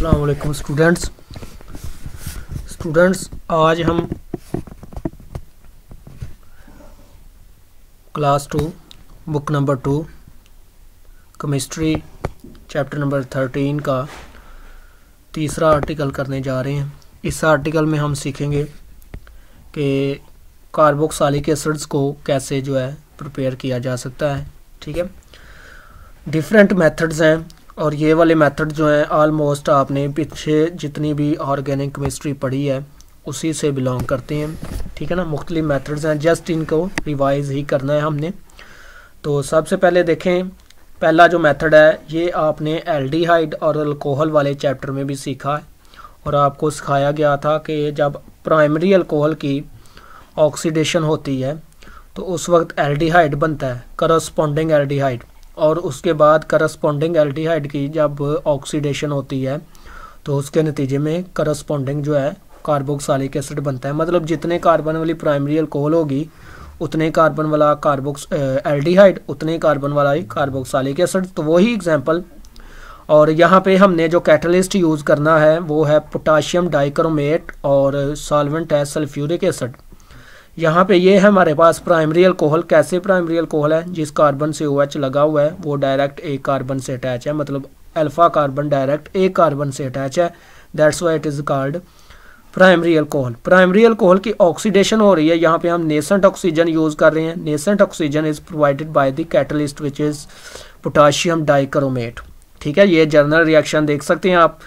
अस्सलाम वालेकुम students students आज हम class two book number two chemistry chapter number thirteen का तीसरा आर्टिकल करने जा रहे हैं इस आर्टिकल में हम सीखेंगे कि कार्बोक्सालिक एसिड्स को कैसे जो है प्रिपेयर किया जा सकता है ठीक है डिफरेंट मेथड्स हैं और ये वाले मेथड जो हैं ऑलमोस्ट आपने पीछे जितनी भी ऑर्गेनिक केमिस्ट्री पढ़ी है उसी से बिलोंग करते हैं ठीक है ना मुख्तलि मेथड्स हैं जस्ट इनको रिवाइज ही करना है हमने तो सबसे पहले देखें पहला जो मेथड है ये आपने एल्डिहाइड और अल्कोहल वाले चैप्टर में भी सीखा है और आपको सिखाया गया था कि जब प्राइमरी अल्कोहल की ऑक्सीडेशन होती है तो उस वक्त एल्डिहाइड बनता है करस्पॉन्डिंग एल्डिहाइड और उसके बाद करस्पॉन्डिंग एल्डिहाइड की जब ऑक्सीडेशन होती है तो उसके नतीजे में करस्पॉन्डिंग जो है कार्बोक्सालिक एसिड बनता है मतलब जितने कार्बन वाली प्राइमरी अल्कोहल होगी उतने कार्बन वाला कार्बोक्स एल्डिहाइड उतने कार्बन वाला ही कार्बोक्सालिक एसिड तो वही एग्जाम्पल और यहाँ पे हमने जो कैटलिस्ट यूज़ करना है वो है पोटाशियम डाइक्रोमेट और सॉल्वेंट है सल्फ्यूरिक एसिड यहाँ पे ये है हमारे पास प्राइमरी अल्कोहल कैसे प्राइमरी अल्कोहल है जिस कार्बन से ओ OH लगा हुआ है वो डायरेक्ट एक कार्बन से अटैच है मतलब अल्फा कार्बन डायरेक्ट एक कार्बन से अटैच है that's why it is called primary alcohol primary alcohol की ऑक्सीडेशन हो रही है यहाँ पे हम नेसेंट ऑक्सीजन यूज़ कर रहे हैं nascent oxygen is provided by the catalyst which is potassium dichromate ठीक है ये जर्नल रिएक्शन देख सकते हैं आप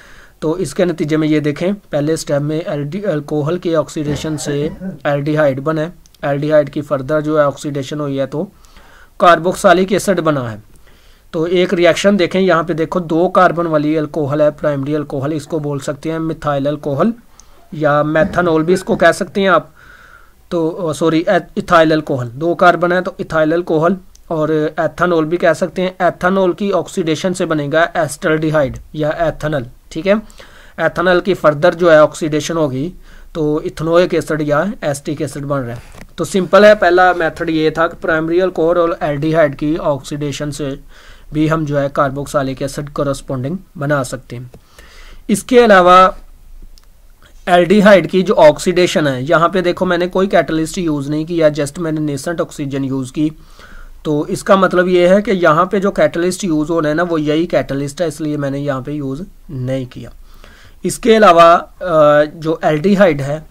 तो इसके नतीजे में ये देखें पहले स्टेप में एल्डी अल्कोहल के ऑक्सीडेशन से एल्डिहाइड बना है एल्डिहाइड की फर्दर जो है ऑक्सीडेशन हुई है तो कार्बोक्सालिक एसिड बना है तो एक रिएक्शन देखें यहाँ पे देखो दो कार्बन वाली अल्कोहल है प्राइमरी अल्कोहल इसको बोल सकते हैं मिथाइल अल्कोहल या मैथानोल भी इसको कह सकते हैं आप तो सॉरी इथाइल अल्कोहल दो कार्बन है तो इथाइल अल्कोहल और एथानोल भी कह सकते हैं एथानोल की ऑक्सीडेशन से बनेगा एस्टरडिहाइड या एथनल ठीक है एथनल की फर्दर जो है ऑक्सीडेशन होगी तो इथनोइक एसिड या एस्टिक एसिड बन रहा है तो सिंपल है पहला मेथड ये था कि प्राइमरी अल्कोहल और एल्डिहाइड की ऑक्सीडेशन से भी हम जो है कार्बोक्सालिक एसिड करस्पॉन्डिंग बना सकते हैं इसके अलावा एल्डिहाइड की जो ऑक्सीडेशन है यहाँ पे देखो मैंने कोई कैटलिस्ट यूज़ नहीं किया जस्ट मैंने नेसेंट ऑक्सीजन यूज़ की तो इसका मतलब ये है कि यहाँ पे जो कैटलिस्ट यूज़ होना है ना वो यही कैटलिस्ट है इसलिए मैंने यहाँ पे यूज़ नहीं किया इसके अलावा जो एल्डिहाइड है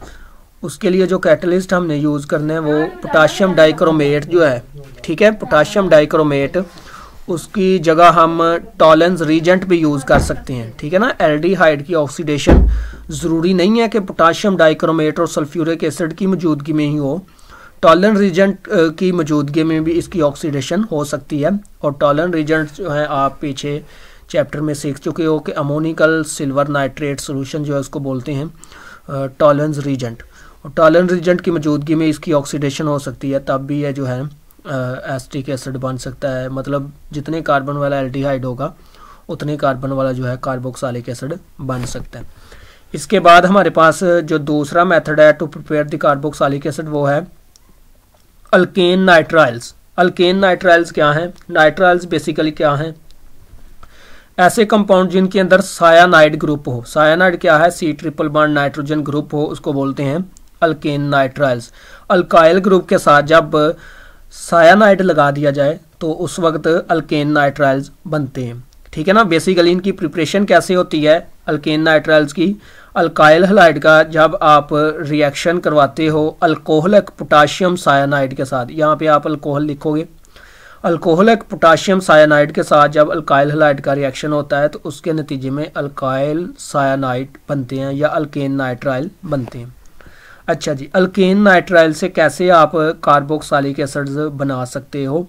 उसके लिए जो कैटलिस्ट हमने यूज़ करने हैं वो पोटाशियम डाइक्रोमेट जो है ठीक है पोटाशियम डाइक्रोमेट उसकी जगह हम टॉलेंस रीजेंट भी यूज़ कर सकते हैं ठीक है ना एल्डिहाइड की ऑक्सीडेशन ज़रूरी नहीं है कि पोटाशियम डाइक्रोमेट और सल्फ्यूरिक एसिड की मौजूदगी में ही हो टॉलन रीजेंट की मौजूदगी में भी इसकी ऑक्सीडेशन हो सकती है और टॉलन रीजेंट जो है आप पीछे चैप्टर में सीख चुके हो कि अमोनिकल सिल्वर नाइट्रेट सोल्यूशन जो है उसको बोलते हैं टॉलन रीजेंट और टॉलन रीजेंट की मौजूदगी में इसकी ऑक्सीडेशन हो सकती है तब भी यह जो है एस्टिक एसिड बन सकता है मतलब जितने कार्बन वाला एल्डिहाइड होगा उतने कार्बन वाला जो है कार्बोक्सालिक एसिड बन सकता है इसके बाद हमारे पास जो दूसरा मेथड है to prepare the carboxylic acid वो है अल्केन नाइट्राइल्स अल्केन नाइट्राइल्स क्या हैं नाइट्राइल्स बेसिकली क्या हैं ऐसे कंपाउंड जिनके अंदर सायानाइड ग्रुप हो सायानाइड क्या है C triple bond nitrogen group हो उसको बोलते हैं अल्केन नाइट्राइल्स अल्काइल ग्रुप के साथ जब सायानाइड लगा दिया जाए तो उस वक्त अल्केन नाइट्राइल्स बनते हैं ठीक है ना बेसिकली इनकी प्रिपरेशन कैसे होती है अल्केन नाइट्राइल्स की अल्काइल हलाइड का जब आप रिएक्शन करवाते हो अल्कोहलक पोटाशियम सायानाइड के साथ यहाँ पे आप अल्कोहल लिखोगे अल्कोहलक पोटाशियम सायानाइड के साथ जब अल्काइल हलाइड का रिएक्शन होता है तो उसके नतीजे में अल्काइल सायानाइड बनते हैं या अल्केन नाइट्राइल बनते हैं अच्छा जी अल्केन नाइट्राइल से कैसे आप कार्बोक्सालिक एसिड्स बना सकते हो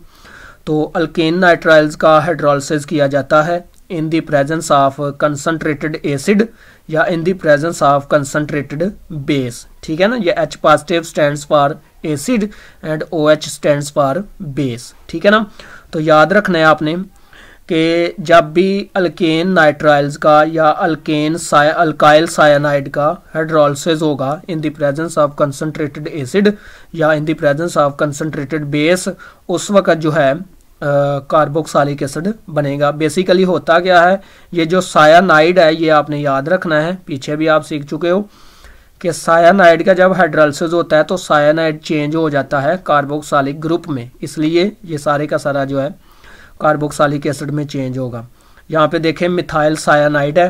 तो अल्केन नाइट्राइल्स का हाइड्रोलिसिस किया जाता है in the presence of concentrated acid या in the presence of concentrated base ठीक है ना ये H positive stand for acid and O H stand for base ठीक है ना तो याद रखना है आपने कि जब भी अल्केन नाइट्राइल्स का या अल्केन साय अल्काइल साइनाइड का हाइड्रोलिसिस होगा in the presence of concentrated acid या in the presence of concentrated base उस वक्त जो है कार्बोक्सालिक एसिड बनेगा बेसिकली होता क्या है ये जो सायानाइड है ये आपने याद रखना है पीछे भी आप सीख चुके हो कि सायानाइड का जब हाइड्रोलिसिस होता है तो सायानाइड चेंज हो जाता है कार्बोक्सालिक ग्रुप में इसलिए ये सारे का सारा जो है कार्बोक्सालिक एसिड में चेंज होगा यहाँ पे देखें मिथाइल सायानाइड है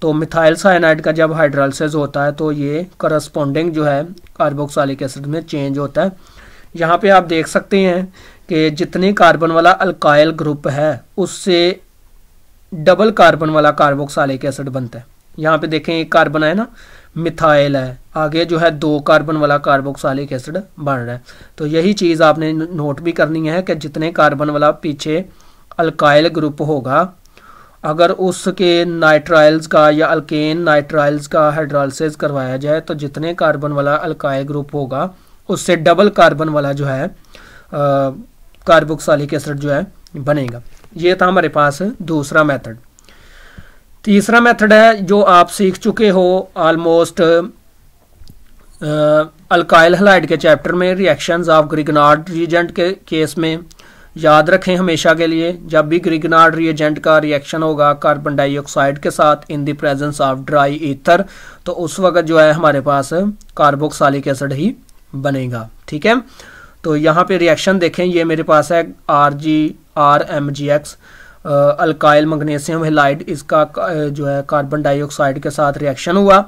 तो मिथाइल साइनाइड का जब हाइड्रोलिसिस होता है तो ये करस्पॉन्डिंग जो है कार्बोक्सालिक एसिड में चेंज होता है यहाँ पे आप देख सकते हैं कि जितने कार्बन वाला अल्काइल ग्रुप है उससे डबल कार्बन वाला कार्बोक्सालिक एसिड बनता है यहाँ पे देखें एक कार्बन है ना मिथाइल है आगे जो है दो कार्बन वाला कार्बोक्सालिक एसिड बन रहा है तो यही चीज़ आपने नोट भी करनी है कि जितने कार्बन वाला पीछे अल्काइल ग्रुप होगा अगर उसके नाइट्राइल्स का या अल्केन नाइट्राइल्स का हाइड्रोलिस करवाया जाए तो जितने कार्बन वाला अल्काइल ग्रुप होगा उससे डबल कार्बन वाला जो है कार्बोक्सालिक एसिड जो है बनेगा ये था हमारे पास दूसरा मेथड तीसरा मेथड है जो आप सीख चुके हो ऑलमोस्ट अल्काइल हलाइड के चैप्टर में रिएक्शंस ऑफ ग्रिगनार्ड रिजेंट के केस में याद रखें हमेशा के लिए जब भी ग्रिगनार्ड रिएजेंट का रिएक्शन होगा कार्बन डाइऑक्साइड के साथ in the presence of dry ether तो उस वक्त जो है हमारे पास कार्बोक्सालिक एसिड ही बनेगा ठीक है तो यहाँ पे रिएक्शन देखें ये मेरे पास है R G R M G X alkyl magnesium halide इसका जो है कार्बन डाइऑक्साइड के साथ रिएक्शन हुआ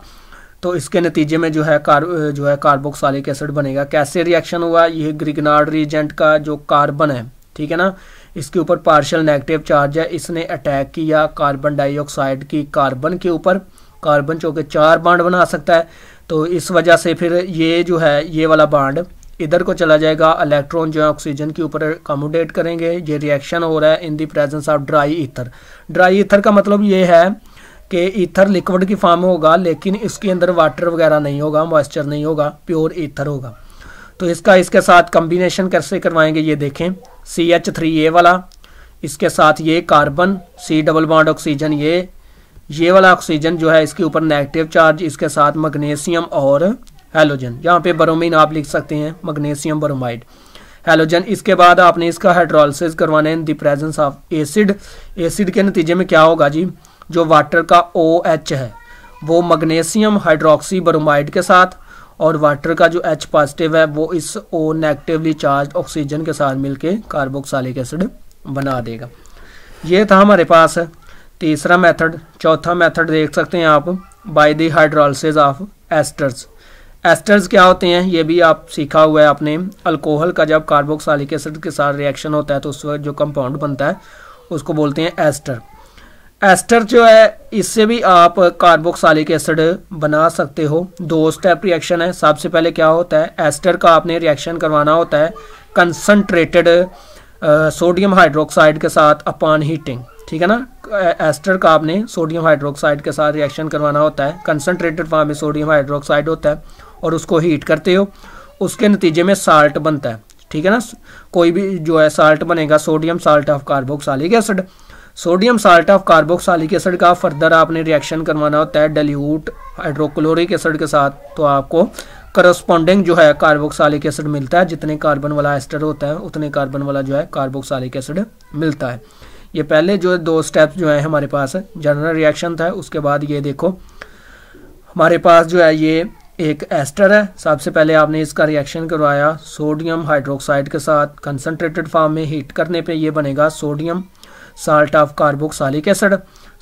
तो इसके नतीजे में जो है कार जो है कार्बोक्सालिक एसिड बनेगा कैसे रिएक्शन हुआ ये ग्रिगनार्ड रिएजेंट का जो कार्बन है ठीक है ना इसके ऊपर पार्शियल नेगेटिव चार्ज है इसने अटैक किया कार्बन डाइऑक्साइड की कार्बन के ऊपर कार्बन चौके चार बाड बना सकता है तो इस वजह से फिर ये जो है ये वाला बाड इधर को चला जाएगा इलेक्ट्रॉन जो है ऑक्सीजन के ऊपर अकोमोडेट करेंगे ये रिएक्शन हो रहा है in the presence of dry ether dry ether का मतलब ये है कि ईथर लिक्विड की फॉर्म होगा लेकिन इसके अंदर वाटर वगैरह नहीं होगा मॉइस्चर नहीं होगा प्योर ईथर होगा तो इसका इसके साथ कम्बिनेशन कैसे करवाएंगे ये देखें सी एच थ्री ये वाला इसके साथ ये carbon C double bond oxygen ये ये वाला ऑक्सीजन जो है इसके ऊपर नेगेटिव चार्ज इसके साथ मैग्नीशियम और हेलोजन यहाँ पे बरोमिन आप लिख सकते हैं मैग्नीशियम ब्रोमाइड हेलोजन इसके बाद आपने इसका हाइड्रोलिस करवाना है in the presence of acid acid के नतीजे में क्या होगा जी जो वाटर का ओ OH है वो मैग्नीशियम हाइड्रोक्सी ब्रोमाइड के साथ और वाटर का जो एच पॉजिटिव है वो इस ओ नेगेटिवली चार्ज ऑक्सीजन के साथ मिलके कार्बोक्सालिक एसिड बना देगा ये था हमारे पास तीसरा मेथड चौथा मेथड देख सकते हैं आप by the hydrolysis of esters esters क्या होते हैं ये भी आप सीखा हुआ है आपने अल्कोहल का जब कार्बोक्सालिक एसिड के साथ रिएक्शन होता है तो उस वक्त जो कंपाउंड बनता है उसको बोलते हैं एस्टर एस्टर जो है इससे भी आप कार्बोक्सालिक एसिड बना सकते हो दो स्टेप रिएक्शन है सबसे पहले क्या होता है एस्टर का आपने रिएक्शन करवाना होता है कंसनट्रेटेड सोडियम हाइड्रोक्साइड के साथ अपान हीटिंग ठीक है ना एस्टर का आपने सोडियम हाइड्रोक्साइड के साथ रिएक्शन करवाना होता है कंसनट्रेटेड फॉर्म में सोडियम हाइड्रोक्साइड होता है और उसको हीट करते हो उसके नतीजे में साल्ट बनता है ठीक है ना कोई भी जो है साल्ट बनेगा sodium salt of carboxylic acid sodium salt of carboxylic acid का फर्दर आपने रिएक्शन करवाना होता है डेल्यूट हाइड्रोक्लोरिक एसिड के साथ तो आपको करस्पॉन्डिंग जो है कार्बोक्सालिक एसिड मिलता है जितने कार्बन वाला एस्टर होता है उतने कार्बन वाला जो है कार्बोक्सालिक एसिड मिलता है ये पहले जो दो स्टेप जो है हमारे पास जनरल रिएक्शन था उसके बाद ये देखो हमारे पास जो है ये एक एस्टर है सबसे पहले आपने इसका रिएक्शन करवाया सोडियम हाइड्रोक्साइड के साथ कंसनट्रेटेड फार्म में हीट करने पे ये बनेगा sodium salt of carboxylic acid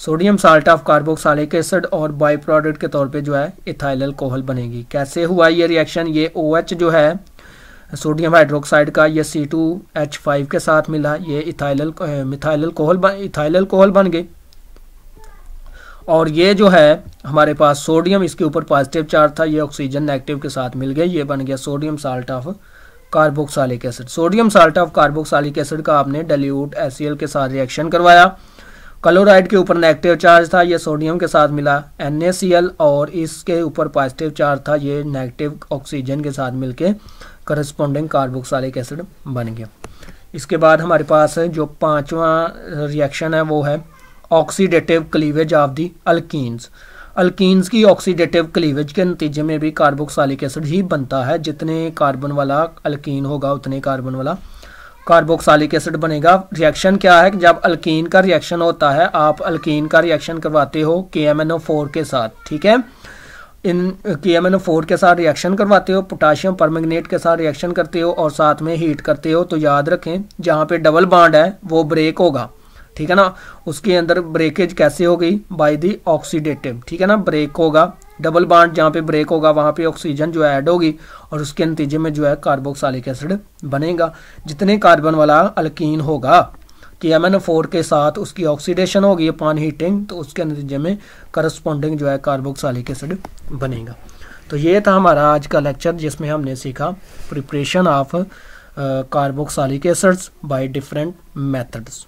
sodium salt of carboxylic acid और बाई प्रोडक्ट के तौर पे जो है इथाइल अल्कोहल बनेगी कैसे हुआ ये रिएक्शन ये ओ OH जो है सोडियम हाइड्रोक्साइड का ये सी टू एच फाइव के साथ मिला ये ethyl methyl alcohol ethyl alcohol बन गए और ये जो है हमारे पास सोडियम इसके ऊपर पॉजिटिव चार्ज था ये ऑक्सीजन नेगेटिव के साथ मिल गए ये बन गया sodium salt of carboxylic acid sodium salt of carboxylic acid का आपने डल्यूट एस के साथ रिएक्शन करवाया क्लोराइड के ऊपर नेगेटिव चार्ज था यह सोडियम के साथ मिला एन और इसके ऊपर पॉजिटिव चार्ज था ये नेगेटिव ऑक्सीजन के साथ मिलकर करस्पॉन्डिंग कार्बोक्सालिक एसिड बन गया इसके बाद हमारे पास जो पांचवा रिएक्शन है वो है oxidative cleavage of the alkenes alkenes की ऑक्सीडेटिव क्लीवेज के नतीजे में भी कार्बोक्सालिक एसिड ही बनता है जितने कार्बन वाला अल्कीन होगा उतने कार्बन वाला कार्बोक्सालिक एसिड बनेगा रिएक्शन क्या है जब अल्कीन का रिएक्शन होता है आप अल्कीन का रिएक्शन करवाते हो के के साथ ठीक है इन के एम के साथ रिएक्शन करवाते हो पोटाशियम परमैंगनेट के साथ रिएक्शन करते हो और साथ में हीट करते हो तो याद रखें जहाँ पे डबल बाड है वो ब्रेक होगा ठीक है ना उसके अंदर ब्रेकेज कैसे होगी बाई दी ऑक्सीडेटिव ठीक है ना ब्रेक होगा डबल बाड जहाँ पे ब्रेक होगा वहाँ पे ऑक्सीजन जो है ऐड होगी और उसके नतीजे में जो है कार्बोक्सालिक एसिड बनेगा जितने कार्बन वाला अल्किन होगा कि एम एन फोर के साथ उसकी ऑक्सीडेशन होगी अपान हीटिंग तो उसके नतीजे में करस्पॉन्डिंग जो है कार्बोक्सालिक एसिड बनेगा तो ये था हमारा आज का लेक्चर जिसमें हमने सीखा preparation of carboxylic acids by different methods